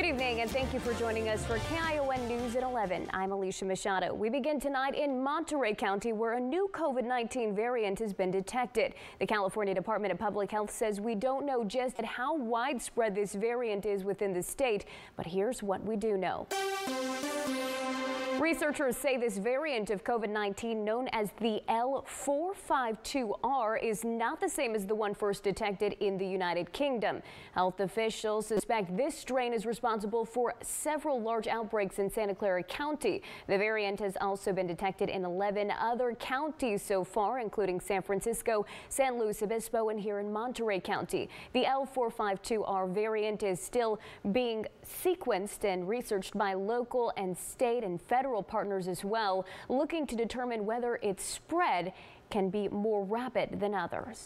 Good evening, and thank you for joining us for KION News at 11. I'm Alicia Machado. We begin tonight in Monterey County, where a new COVID-19 variant has been detected. The California Department of Public Health says we don't know just how widespread this variant is within the state, but here's what we do know. Researchers say this variant of COVID-19 known as the L452R is not the same as the one first detected in the United Kingdom. Health officials suspect this strain is responsible for several large outbreaks in Santa Clara County. The variant has also been detected in 11 other counties so far, including San Francisco, San Luis Obispo, and here in Monterey County. The L452R variant is still being sequenced and researched by local and state and federal federal partners as well, looking to determine whether its spread can be more rapid than others.